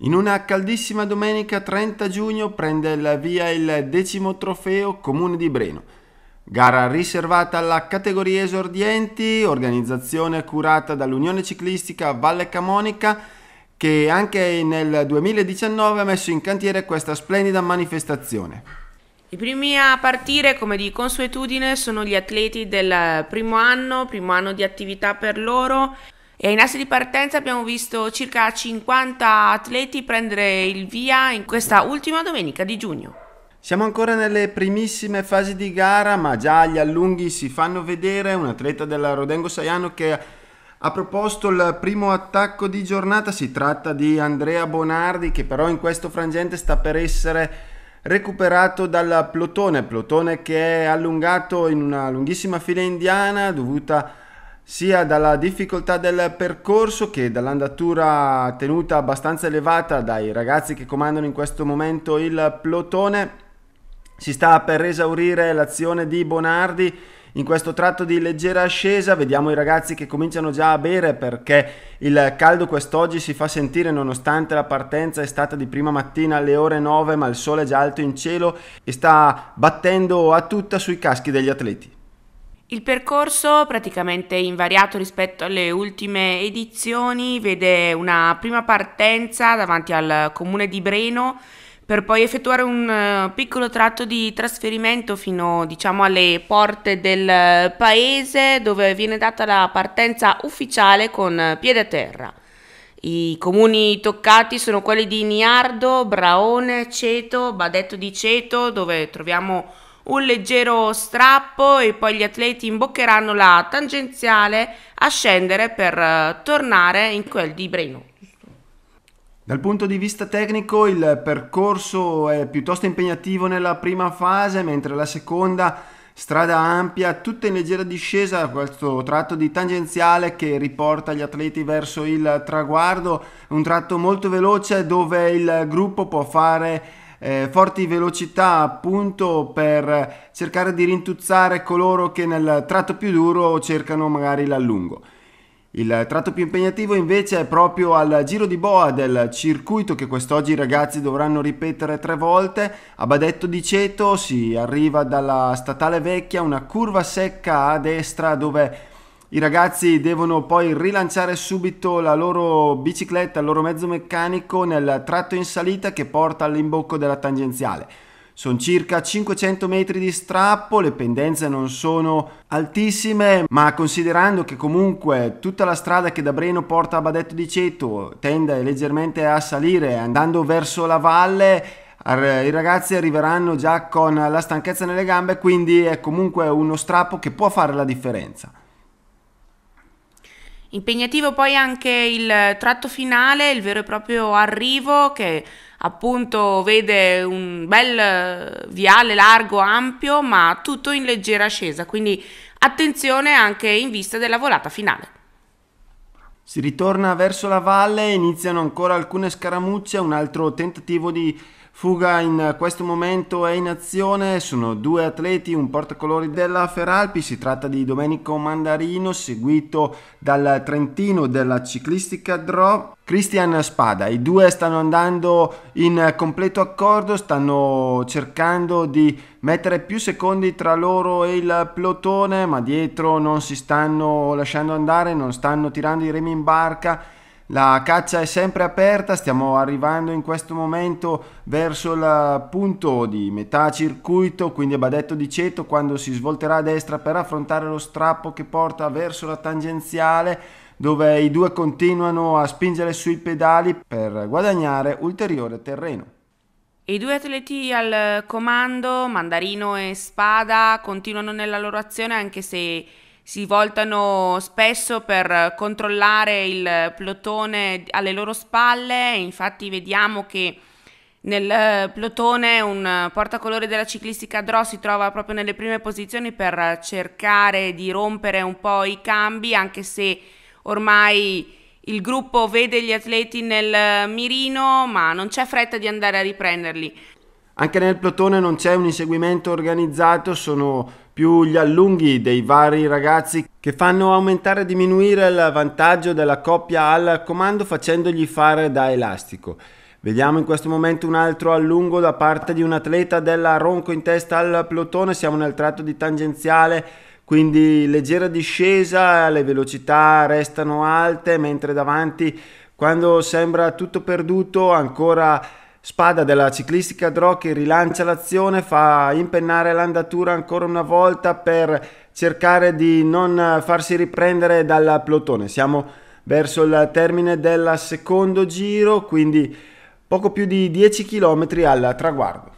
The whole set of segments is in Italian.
In una caldissima domenica 30 giugno prende il via il decimo trofeo Comune di Breno. Gara riservata alla categoria esordienti, organizzazione curata dall'Unione Ciclistica Valle Camonica che anche nel 2019 ha messo in cantiere questa splendida manifestazione. I primi a partire, come di consuetudine, sono gli atleti del primo anno, primo anno di attività per loro, e in asse di partenza abbiamo visto circa 50 atleti prendere il via in questa ultima domenica di giugno. Siamo ancora nelle primissime fasi di gara, ma già gli allunghi si fanno vedere un atleta della Rodengo Saiano che ha proposto il primo attacco di giornata. Si tratta di Andrea Bonardi, che però in questo frangente sta per essere recuperato dal plotone. Plotone che è allungato in una lunghissima fila indiana dovuta a sia dalla difficoltà del percorso che dall'andatura tenuta abbastanza elevata dai ragazzi che comandano in questo momento il plotone. Si sta per esaurire l'azione di Bonardi in questo tratto di leggera ascesa vediamo i ragazzi che cominciano già a bere perché il caldo quest'oggi si fa sentire nonostante la partenza è stata di prima mattina alle ore 9 ma il sole è già alto in cielo e sta battendo a tutta sui caschi degli atleti. Il percorso, praticamente invariato rispetto alle ultime edizioni, vede una prima partenza davanti al comune di Breno per poi effettuare un eh, piccolo tratto di trasferimento fino diciamo, alle porte del paese dove viene data la partenza ufficiale con piede a terra. I comuni toccati sono quelli di Niardo, Braone, Ceto, Badetto di Ceto, dove troviamo un leggero strappo e poi gli atleti imboccheranno la tangenziale a scendere per eh, tornare in quel di Breno. Dal punto di vista tecnico il percorso è piuttosto impegnativo nella prima fase, mentre la seconda strada ampia, tutta in leggera discesa, questo tratto di tangenziale che riporta gli atleti verso il traguardo, un tratto molto veloce dove il gruppo può fare eh, forti velocità appunto per cercare di rintuzzare coloro che nel tratto più duro cercano magari l'allungo. Il tratto più impegnativo invece è proprio al giro di boa del circuito che quest'oggi i ragazzi dovranno ripetere tre volte. A Badetto di Ceto si arriva dalla statale vecchia, una curva secca a destra dove i ragazzi devono poi rilanciare subito la loro bicicletta, il loro mezzo meccanico nel tratto in salita che porta all'imbocco della tangenziale. Sono circa 500 metri di strappo, le pendenze non sono altissime, ma considerando che comunque tutta la strada che da Breno porta a Badetto di Ceto tende leggermente a salire andando verso la valle, i ragazzi arriveranno già con la stanchezza nelle gambe, quindi è comunque uno strappo che può fare la differenza. Impegnativo poi anche il tratto finale, il vero e proprio arrivo che appunto vede un bel eh, viale largo, ampio, ma tutto in leggera ascesa, quindi attenzione anche in vista della volata finale. Si ritorna verso la valle, iniziano ancora alcune scaramucce, un altro tentativo di Fuga in questo momento è in azione, sono due atleti, un portacolori della Feralpi, si tratta di Domenico Mandarino seguito dal Trentino della ciclistica Drop Cristian Spada. I due stanno andando in completo accordo, stanno cercando di mettere più secondi tra loro e il plotone, ma dietro non si stanno lasciando andare, non stanno tirando i remi in barca la caccia è sempre aperta, stiamo arrivando in questo momento verso il punto di metà circuito, quindi a Badetto di Ceto quando si svolterà a destra per affrontare lo strappo che porta verso la tangenziale dove i due continuano a spingere sui pedali per guadagnare ulteriore terreno. I due atleti al comando, Mandarino e Spada, continuano nella loro azione anche se si voltano spesso per controllare il plotone alle loro spalle, infatti vediamo che nel plotone un portacolore della ciclistica Draw si trova proprio nelle prime posizioni per cercare di rompere un po' i cambi, anche se ormai il gruppo vede gli atleti nel mirino, ma non c'è fretta di andare a riprenderli. Anche nel plotone non c'è un inseguimento organizzato, sono più gli allunghi dei vari ragazzi che fanno aumentare e diminuire il vantaggio della coppia al comando facendogli fare da elastico. Vediamo in questo momento un altro allungo da parte di un atleta della Ronco in testa al plotone, siamo nel tratto di tangenziale, quindi leggera discesa, le velocità restano alte mentre davanti quando sembra tutto perduto ancora Spada della ciclistica Dro che rilancia l'azione, fa impennare l'andatura ancora una volta per cercare di non farsi riprendere dal plotone. Siamo verso il termine del secondo giro, quindi poco più di 10 km al traguardo.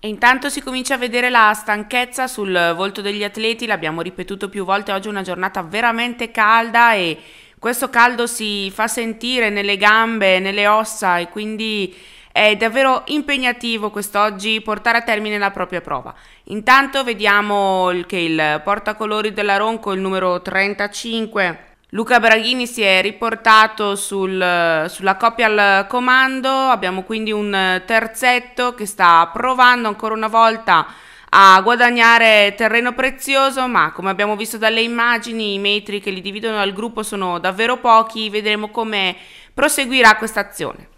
E intanto si comincia a vedere la stanchezza sul volto degli atleti, l'abbiamo ripetuto più volte, oggi è una giornata veramente calda e questo caldo si fa sentire nelle gambe, nelle ossa e quindi è davvero impegnativo quest'oggi portare a termine la propria prova. Intanto vediamo che il portacolori della Ronco, il numero 35, Luca Braghini si è riportato sul, sulla coppia al comando, abbiamo quindi un terzetto che sta provando ancora una volta a guadagnare terreno prezioso, ma come abbiamo visto dalle immagini i metri che li dividono al gruppo sono davvero pochi, vedremo come proseguirà questa azione.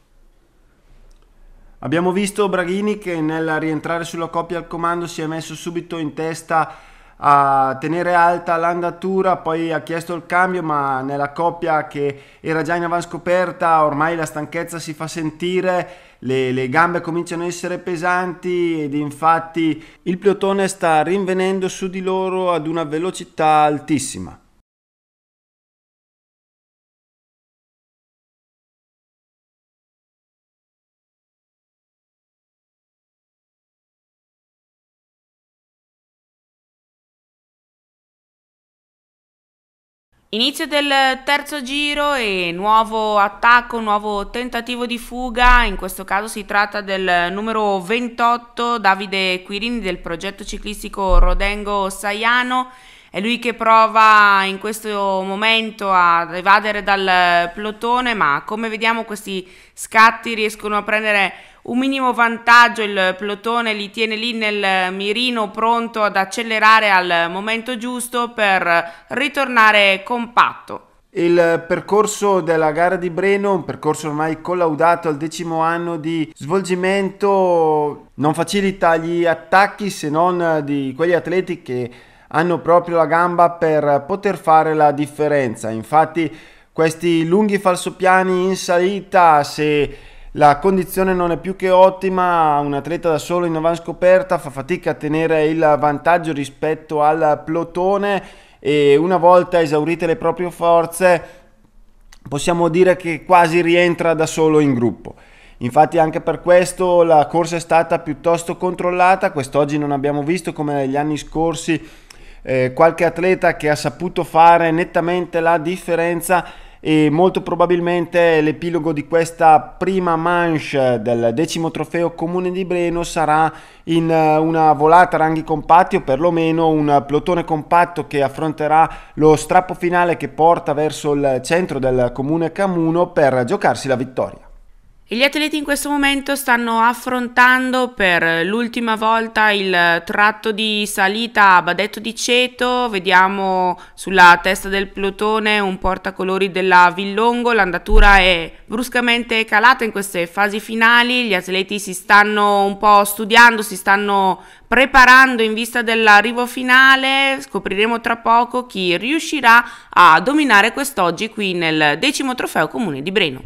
Abbiamo visto Braghini che nel rientrare sulla coppia al comando si è messo subito in testa a tenere alta l'andatura, poi ha chiesto il cambio, ma nella coppia che era già in avanscoperta ormai la stanchezza si fa sentire, le, le gambe cominciano a essere pesanti ed infatti il plotone sta rinvenendo su di loro ad una velocità altissima. Inizio del terzo giro e nuovo attacco, nuovo tentativo di fuga, in questo caso si tratta del numero 28 Davide Quirini del progetto ciclistico Rodengo Saiano, è lui che prova in questo momento ad evadere dal plotone ma come vediamo questi scatti riescono a prendere un minimo vantaggio il plotone li tiene lì nel mirino pronto ad accelerare al momento giusto per ritornare compatto. Il percorso della gara di Breno, un percorso ormai collaudato al decimo anno di svolgimento, non facilita gli attacchi se non di quegli atleti che hanno proprio la gamba per poter fare la differenza. Infatti questi lunghi falsopiani in salita, se la condizione non è più che ottima, un atleta da solo in avanti scoperta fa fatica a tenere il vantaggio rispetto al plotone e una volta esaurite le proprie forze possiamo dire che quasi rientra da solo in gruppo. Infatti anche per questo la corsa è stata piuttosto controllata, quest'oggi non abbiamo visto come negli anni scorsi eh, qualche atleta che ha saputo fare nettamente la differenza e molto probabilmente l'epilogo di questa prima manche del decimo trofeo comune di Breno sarà in eh, una volata ranghi compatti o perlomeno un plotone compatto che affronterà lo strappo finale che porta verso il centro del comune Camuno per giocarsi la vittoria. E gli atleti in questo momento stanno affrontando per l'ultima volta il tratto di salita a Badetto di Ceto, vediamo sulla testa del plotone un portacolori della Villongo, l'andatura è bruscamente calata in queste fasi finali, gli atleti si stanno un po' studiando, si stanno preparando in vista dell'arrivo finale, scopriremo tra poco chi riuscirà a dominare quest'oggi qui nel decimo trofeo comune di Breno.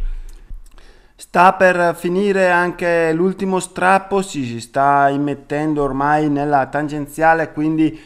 Sta per finire anche l'ultimo strappo, si, sta immettendo ormai nella tangenziale, quindi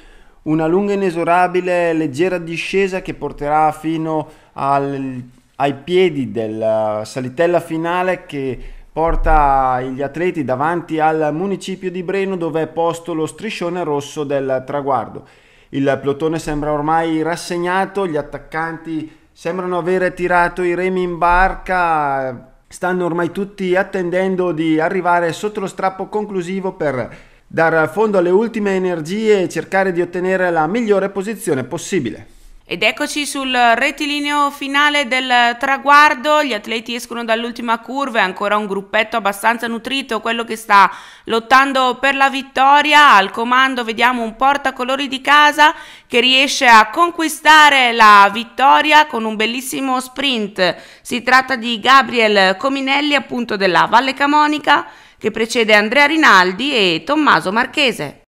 una lunga inesorabile leggera discesa che porterà fino al, ai piedi della eh, salitella finale che porta gli atleti davanti al municipio di Breno dove è posto lo striscione rosso del traguardo. Il plotone sembra ormai rassegnato, gli attaccanti sembrano avere tirato i remi in barca stanno ormai tutti attendendo di arrivare sotto lo strappo conclusivo per dar fondo alle ultime energie e cercare di ottenere la migliore posizione possibile. Ed eccoci sul rettilineo finale del traguardo, gli atleti escono dall'ultima curva, è ancora un gruppetto abbastanza nutrito, quello che sta lottando per la vittoria, al comando vediamo un portacolori di casa che riesce a conquistare la vittoria con un bellissimo sprint, si tratta di Gabriel Cominelli appunto della Valle Camonica che precede Andrea Rinaldi e Tommaso Marchese.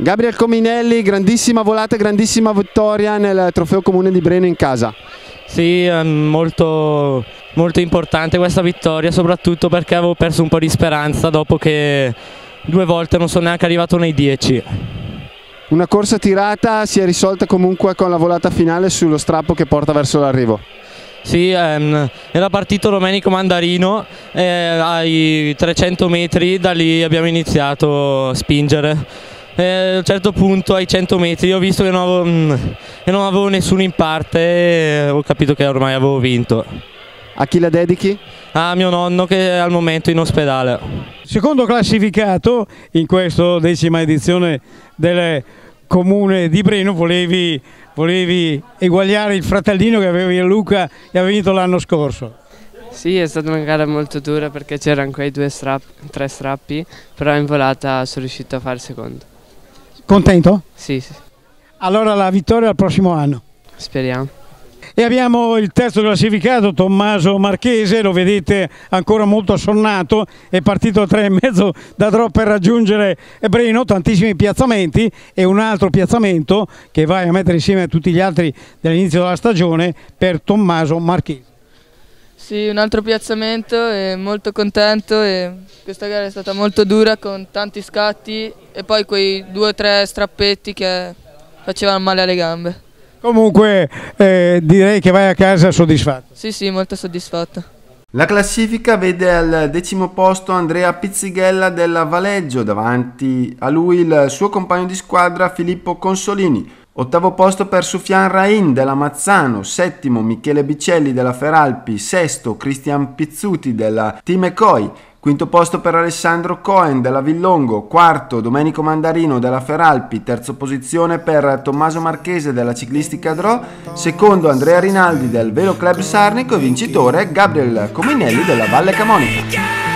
Gabriel Cominelli, grandissima volata, grandissima vittoria nel trofeo comune di Breno in casa. Sì, è molto, molto importante questa vittoria, soprattutto perché avevo perso un po' di speranza dopo che due volte non sono neanche arrivato nei 10. Una corsa tirata si è risolta comunque con la volata finale sullo strappo che porta verso l'arrivo. Sì, ehm, era partito Domenico Mandarino eh, ai 300 metri, da lì abbiamo iniziato a spingere eh, a un certo punto ai 100 metri ho visto che non avevo, mm, che non avevo nessuno in parte e eh, ho capito che ormai avevo vinto. A chi la dedichi? A mio nonno che è al momento in ospedale. Secondo classificato in questa decima edizione del comune di Breno volevi, volevi eguagliare il fratellino che avevi a Luca e ha vinto l'anno scorso. Sì, è stata una gara molto dura perché c'erano quei due strap, tre strappi, però in volata sono riuscito a fare il secondo. Contento? Sì, sì. Allora la vittoria al prossimo anno. Speriamo. E abbiamo il terzo classificato, Tommaso Marchese, lo vedete ancora molto assonnato, è partito a tre e mezzo da drop per raggiungere Breno, tantissimi piazzamenti e un altro piazzamento che vai a mettere insieme a tutti gli altri dall'inizio della stagione per Tommaso Marchese. Sì, un altro piazzamento e molto contento e questa gara è stata molto dura con tanti scatti e poi quei due o tre strappetti che facevano male alle gambe. Comunque eh, direi che vai a casa soddisfatto. Sì, sì, molto soddisfatto. La classifica vede al decimo posto Andrea Pizzighella della Valeggio, davanti a lui il suo compagno di squadra Filippo Consolini, Ottavo posto per Sufian Rain della Mazzano, settimo Michele Bicelli della Feralpi, sesto Cristian Pizzuti della Team Ecoi, quinto posto per Alessandro Cohen della Villongo, quarto Domenico Mandarino della Feralpi, terzo posizione per Tommaso Marchese della Ciclistica Dro, secondo Andrea Rinaldi del Velo Club Sarnico e vincitore Gabriel Cominelli della Valle Camonica.